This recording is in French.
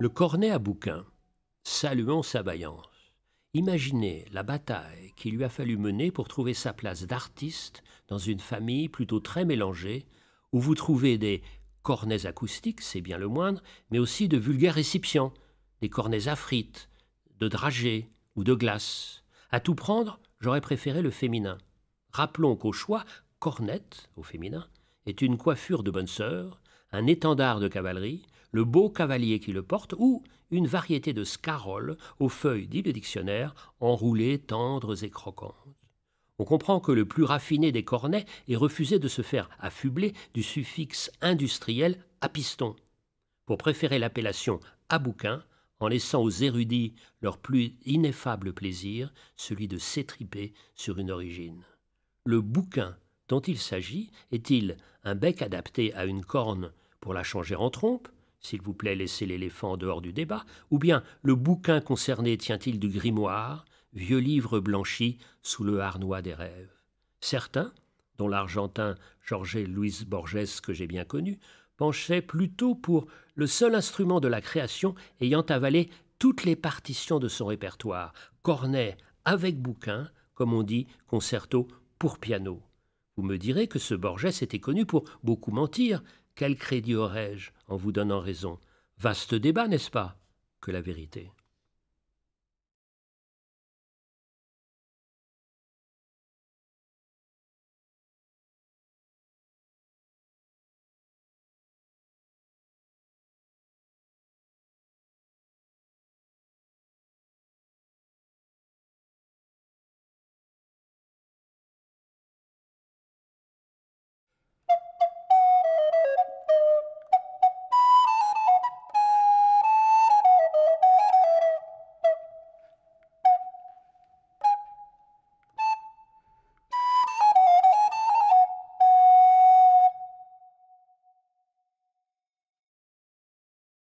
Le cornet à bouquin, saluons sa vaillance. Imaginez la bataille qu'il lui a fallu mener pour trouver sa place d'artiste dans une famille plutôt très mélangée, où vous trouvez des cornets acoustiques, c'est bien le moindre, mais aussi de vulgaires récipients, des cornets à frites, de dragées ou de glace. À tout prendre, j'aurais préféré le féminin. Rappelons qu'au choix, cornette, au féminin, est une coiffure de bonne sœur, un étendard de cavalerie, le beau cavalier qui le porte, ou une variété de scaroles aux feuilles, dit le dictionnaire, enroulées, tendres et croquantes. On comprend que le plus raffiné des cornets ait refusé de se faire affubler du suffixe industriel à piston, pour préférer l'appellation à bouquin, en laissant aux érudits leur plus ineffable plaisir, celui de s'étriper sur une origine. Le bouquin dont il s'agit est-il un bec adapté à une corne pour la changer en trompe, s'il vous plaît, laissez l'éléphant dehors du débat. Ou bien, le bouquin concerné tient-il du grimoire, vieux livre blanchi sous le harnois des rêves Certains, dont l'argentin Jorge Luis Borges, que j'ai bien connu, penchaient plutôt pour le seul instrument de la création ayant avalé toutes les partitions de son répertoire, cornet avec bouquin, comme on dit, concerto pour piano. Vous me direz que ce Borges était connu pour beaucoup mentir, quel crédit aurais-je en vous donnant raison Vaste débat, n'est-ce pas Que la vérité.